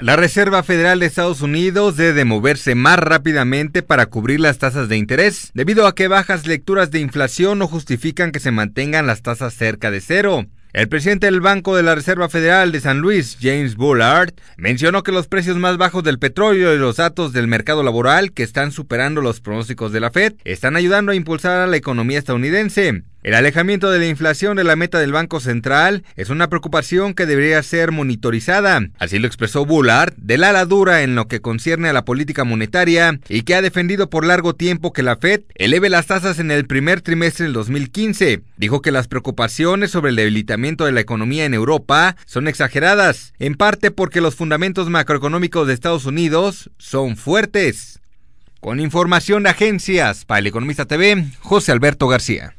La Reserva Federal de Estados Unidos debe moverse más rápidamente para cubrir las tasas de interés, debido a que bajas lecturas de inflación no justifican que se mantengan las tasas cerca de cero. El presidente del Banco de la Reserva Federal de San Luis, James Bullard, mencionó que los precios más bajos del petróleo y los datos del mercado laboral que están superando los pronósticos de la Fed están ayudando a impulsar a la economía estadounidense. El alejamiento de la inflación de la meta del Banco Central es una preocupación que debería ser monitorizada, así lo expresó Bullard, de la ala dura en lo que concierne a la política monetaria y que ha defendido por largo tiempo que la Fed eleve las tasas en el primer trimestre del 2015. Dijo que las preocupaciones sobre el debilitamiento de la economía en Europa son exageradas, en parte porque los fundamentos macroeconómicos de Estados Unidos son fuertes. Con información de agencias para el Economista TV, José Alberto García.